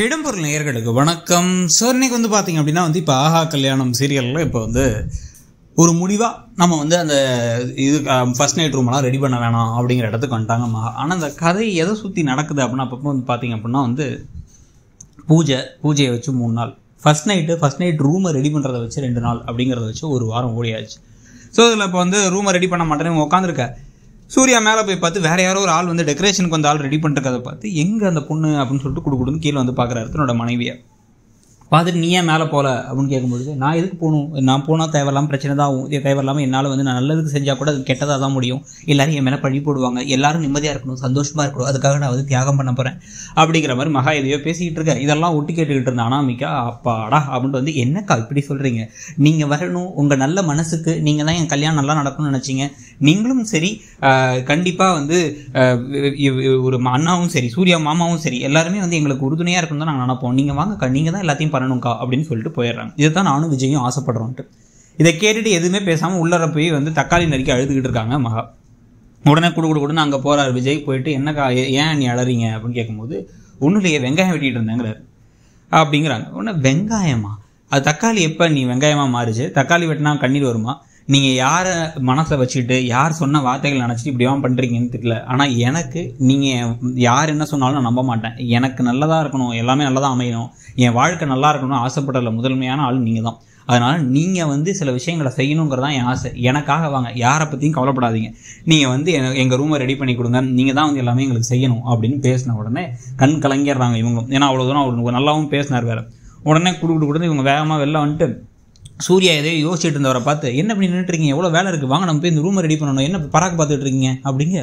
இடம்பொருள் நேயர்களுக்கு வணக்கம் சார் இன்னைக்கு வந்து பார்த்திங்க அப்படின்னா வந்து இப்போ ஆஹா கல்யாணம் சீரியலில் இப்போ வந்து ஒரு முடிவாக நம்ம வந்து அந்த இது ஃபஸ்ட் நைட் ரூமெல்லாம் ரெடி பண்ண வேணாம் அப்படிங்கிற இடத்துக்கு வந்துட்டாங்க ஆனால் அந்த கதை எதை சுற்றி நடக்குது அப்படின்னா அப்பப்போ வந்து பார்த்திங்க அப்படின்னா வந்து பூஜை பூஜையை வச்சு மூணு நாள் ஃபஸ்ட் நைட்டு ஃபஸ்ட் நைட் ரூமை ரெடி பண்ணுறத வச்சு ரெண்டு நாள் அப்படிங்கிறத வச்சு ஒரு வாரம் ஓடியாச்சு ஸோ இதில் இப்போ வந்து ரூமை ரெடி பண்ண மாட்டேன்னு உட்காந்துருக்கேன் சூர்யா மேலே போய் பார்த்து வேறு யாரோ ஒரு ஆள் வந்து டெக்கரேஷனுக்கு வந்து ஆள் ரெடி பண்ணுறக்கதை பார்த்து எங்கே அந்த பொண்ணு அப்படின்னு சொல்லிட்டு கொடுக்குடுன்னு கீழே வந்து பார்க்குறாரு தன்னோட மனைவியை பார்த்துட்டு நீ ஏன் மேலே போகல அப்படின்னு கேட்கும்பொழுது நான் எதுக்கு போகணும் நான் போனால் தேவையில்லாமல் பிரச்சனை தான் ஆகும் இது தேவையில்லாமல் என்னால் வந்து நான் நல்லதுக்கு செஞ்சால் கூட அது கெட்டதாக தான் முடியும் எல்லோரும் என் மேலே பழி போடுவாங்க எல்லாரும் நிம்மதியாக இருக்கணும் சந்தோஷமாக இருக்கணும் அதுக்காக நான் வந்து தியாகம் பண்ண போகிறேன் அப்படிங்கிற மாதிரி மகா எதையோ பேசிக்கிட்டு இருக்கேன் இதெல்லாம் ஒட்டி கேட்டுக்கிட்டு இருந்தேன் அப்பா அப்பாடா அப்படின்ட்டு வந்து என்னக்கா இப்படி சொல்கிறீங்க நீங்கள் வரணும் உங்கள் நல்ல மனசுக்கு நீங்கள் தான் என் கல்யாணம் நல்லா நடக்கணும்னு நினச்சிங்க நீங்களும் சரி கண்டிப்பாக வந்து ஒரு அண்ணாவும் சரி சூர்யா மாமாவும் சரி எல்லாருமே வந்து எங்களுக்கு உறுதுணையாக இருக்கணும் தான் நாங்கள் நினைப்போம் நீங்கள் வாங்க நீங்கள் தான் எல்லாத்தையும் வரணும்க்கா அப்படின்னு சொல்லிட்டு போயிடுறாங்க இதுதான் நானும் விஜயும் ஆசைப்படுறோன்ட்டு இதை கேட்டுட்டு எதுவுமே பேசாமல் உள்ளர போய் வந்து தக்காளி நறுக்கி அழுதுகிட்டு இருக்காங்க மகா உடனே குடு குடு கொடுன்னு அங்கே போகிறார் விஜய் போயிட்டு என்னக்கா ஏன் நீ அழறீங்க அப்படின்னு கேட்கும்போது ஒன்றும் இல்லையே வெங்காயம் வெட்டிட்டு இருந்தாங்கிறார் அப்படிங்கிறாங்க உடனே வெங்காயமா அது தக்காளி எப்போ நீ வெங்காயமாக மாறுச்சு தக்காளி வெட்டினா கண்ணீர் வருமா நீங்கள் யாரை மனசில் வச்சுட்டு யார் சொன்ன வார்த்தைகள் நினச்சிட்டு இப்படி இப்படியாவும் பண்ணுறீங்கன்னு தெரியல ஆனால் எனக்கு நீங்கள் யார் என்ன சொன்னாலும் நான் நம்ப மாட்டேன் எனக்கு நல்லதாக இருக்கணும் எல்லாமே நல்லதாக அமையணும் என் வாழ்க்கை நல்லா இருக்கணும்னு ஆசைப்படல முதன்மையான ஆள் நீங்கள் தான் அதனால் நீங்கள் வந்து சில விஷயங்களை செய்யணுங்கிறது தான் என் ஆசை எனக்காக வாங்க யாரை பற்றியும் கவலைப்படாதீங்க நீங்கள் வந்து எங்கள் ரூமை ரெடி பண்ணி கொடுங்க நீங்கள் தான் வந்து எல்லாமே எங்களுக்கு செய்யணும் அப்படின்னு பேசின உடனே கண் கலங்கிடுறாங்க இவங்க ஏன்னா அவ்வளோ தூரம் அவர் நல்லாவும் பேசினார் வேறு உடனே கொடுக்குட்டு கொடுத்து இவங்க வேகமாக வெளில வந்துட்டு சூர்யா எதையோ யோசிச்சுட்டு இருந்தவரை பார்த்து என்ன பண்ணி நின்றுட்டுருக்கீங்க எவ்வளோ வேலை இருக்குது வாங்க நம்ம போய் இந்த ரூமை ரெடி பண்ணணும் என்ன பராக்கு பார்த்துட்டு இருக்கீங்க அப்படிங்க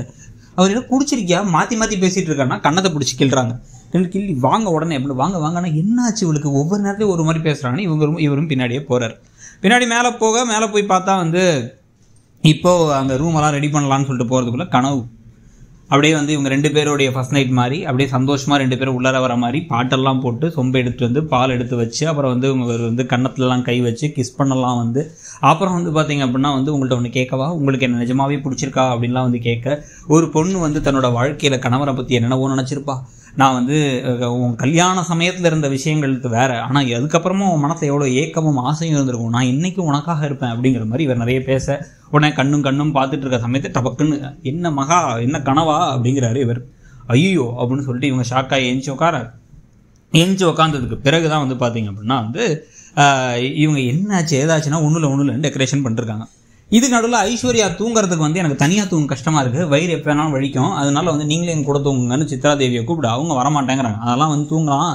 அவர் ஏதோ குடிச்சிருக்கியா மாற்றி மாற்றி பேசிகிட்டு இருக்கான்னா கண்ணத்தை பிடிச்சி கிள்றாங்க ரெண்டு கிள்ளி வாங்க உடனே எப்படி வாங்க வாங்கன்னா என்னாச்சு இவளுக்கு ஒவ்வொரு நேரத்தையும் ஒரு மாதிரி பேசுகிறாங்கன்னு இவரும் இவரும் பின்னாடியே போகிறார் பின்னாடி மேலே போக மேலே போய் பார்த்தா வந்து இப்போது அந்த ரூமெல்லாம் ரெடி பண்ணலான்னு சொல்லிட்டு போகிறதுக்குள்ளே கனவு அப்படியே வந்து இவங்க ரெண்டு பேருடைய ஃபஸ்ட் நைட் மாதிரி அப்படியே சந்தோஷமாக ரெண்டு பேரும் உள்ளார வர மாதிரி பாட்டெல்லாம் போட்டு சொம்பு எடுத்துகிட்டு வந்து பால் எடுத்து வச்சு அப்புறம் வந்து இவங்க வந்து கன்னத்துலலாம் கை வச்சு கிஸ் பண்ணலாம் வந்து அப்புறம் வந்து பார்த்தீங்க அப்படின்னா வந்து உங்கள்ட்ட ஒன்று கேட்கவா உங்களுக்கு என்ன நிஜமாவே பிடிச்சிருக்கா அப்படின்லாம் வந்து கேட்க ஒரு பொண்ணு வந்து தன்னோட வாழ்க்கையில் கணவரை பற்றி என்னென்னவோ நினச்சிருப்பா நான் வந்து உன் கல்யாண சமயத்தில் இருந்த விஷயங்களுக்கு வேறு ஆனால் அதுக்கப்புறமும் உன் மனத்தை எவ்வளோ ஏக்கமும் ஆசையும் இருந்திருக்கும் நான் என்றைக்கும் உனக்காக இருப்பேன் அப்படிங்கிற மாதிரி இவர் நிறைய பேச உடனே கண்ணும் கண்ணும் பார்த்துட்டு இருக்க சமயத்தை டபக்குன்னு என்ன மகா என்ன கனவா அப்படிங்கிறாரு இவர் ஐயோ அப்படின்னு சொல்லிட்டு இவங்க ஷாக்காக ஏஞ்சி உட்கார ஏஞ்சி உட்காந்ததுக்கு பிறகு தான் வந்து பார்த்தீங்க அப்படின்னா வந்து இவங்க என்னாச்சு ஏதாச்சுன்னா ஒன்றுல ஒன்றுல டெக்கரேஷன் பண்ணிருக்காங்க இது நடுவில் ஐஸ்வர்யா தூங்குறதுக்கு வந்து எனக்கு தனியாக தூங்க கஷ்டமாக இருக்குது வயிறு எப்போ வேணாலும் வலிக்கும் அதனால வந்து நீங்களே எங்கள் கூட தூங்குங்கன்னு சித்ரா தேவியை கூப்பிடு அவங்க வரமாட்டேங்கிறாங்க அதெல்லாம் வந்து தூங்கலாம்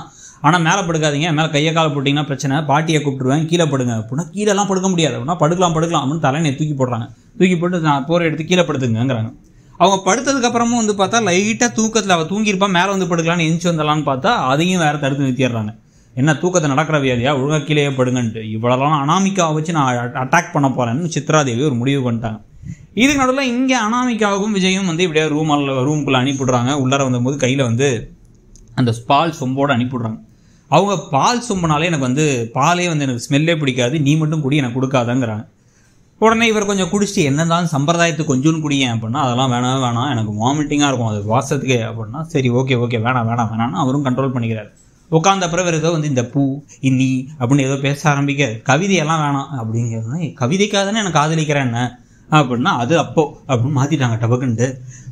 ஆனால் மேலே படுக்காதீங்க மேலே கையை கால போட்டிங்கன்னா பிரச்சனை பாட்டியை கூப்பிட்டுருவேன் கீழே படுங்க அப்படின்னா கீழெல்லாம் படுக்க முடியாது அப்படின்னா படுக்கலாம் படுக்கலாம் அப்படின்னு தலையை தூக்கி போடுறாங்க தூக்கி போட்டு நான் போகிற எடுத்து கீழே படுத்துங்கிறாங்க அவங்க படுத்ததுக்கப்புறமும் வந்து பார்த்தா லைட்டாக தூக்கத்தில் அவள் தூங்கியிருப்பா மேலே வந்து படுக்கலான்னு எந்திச்சு வந்தலான்னு பார்த்தா அதையும் வேறு தடுத்து நிறுத்திடுறாங்க என்ன தூக்கத்தை நடக்கிற வியாதியாக ஒழுங்கா கீழே படுங்கன்ட்டு இவ்வளோலாம் அனாமிக்காவை வச்சு நான் அட்டாக் பண்ண போகிறேன்னு சித்ராதேவி ஒரு முடிவு பண்ணிட்டாங்க இதுக்கு நடுவில் இங்கே அனாமிக்காவுக்கும் விஜயும் வந்து இப்படியே ரூம் ரூம்குள்ளே அனுப்பிவிடுறாங்க உள்ளார வந்தபோது கையில் வந்து அந்த பால் சொம்போடு அனுப்பிவிடுறாங்க அவங்க பால் சொம்புனாலே எனக்கு வந்து பாலே வந்து எனக்கு ஸ்மெல்லே பிடிக்காது நீ மட்டும் குடி எனக்கு கொடுக்காதங்கிறாங்க உடனே இவர் கொஞ்சம் குடிச்சிட்டு என்னதான் சம்பிரதாயத்துக்கு கொஞ்சம் குடியேன் அப்படின்னா அதெல்லாம் வேணாம் வேணாம் எனக்கு வாமிட்டிங்காக இருக்கும் அது வாசத்துக்கு அப்படின்னா சரி ஓகே ஓகே வேணாம் வேணாம் வேணாம்னு அவரும் கண்ட்ரோல் பண்ணிக்கிறார் உட்காந்த பிறகு ஏதோ வந்து இந்த பூ இன்னி அப்படின்னு ஏதோ பேச ஆரம்பிக்க கவிதையெல்லாம் வேணாம் அப்படிங்கிறது கவிதைக்காக தானே எனக்கு காதலிக்கிறேன் என்ன அப்படின்னா அது அப்போ அப்படின்னு மாற்றிட்டாங்க டபக்குன்ட்டு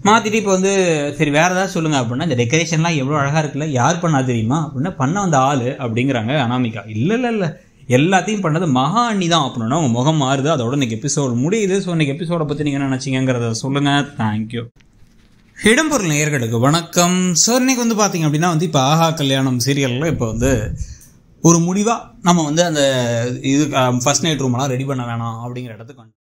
மாற்றிட்டு இப்போ வந்து சரி வேற ஏதாவது சொல்லுங்க அப்படின்னா இந்த டெக்கரேஷன்லாம் எவ்வளோ அழகாக இருக்குல்ல யார் பண்ணா தெரியுமா அப்படின்னா பண்ண வந்த ஆள் அப்படிங்கிறாங்க அனாமிகா இல்லை இல்லை இல்லை எல்லாத்தையும் பண்ணது மகா அண்ணி தான் அப்படின்னா உங்கள் முகம் மாறுது அதோட இன்னைக்கு எபிசோடு முடியுது ஸோ இன்னைக்கு எபிசோடை பற்றி நீங்கள் என்ன நினச்சிங்கிறத சொல்லுங்கள் தேங்க்யூ இடம்பொருள் நேயர்களுக்கு வணக்கம் ஸோ இன்னைக்கு வந்து பார்த்தீங்க அப்படின்னா வந்து இப்போ ஆஹா கல்யாணம் சீரியலில் இப்போ வந்து ஒரு முடிவாக நம்ம வந்து அந்த இது ஃபஸ்ட் நைட் ரூமெல்லாம் ரெடி பண்ண வேணாம் அப்படிங்கிற இடத்துக்கு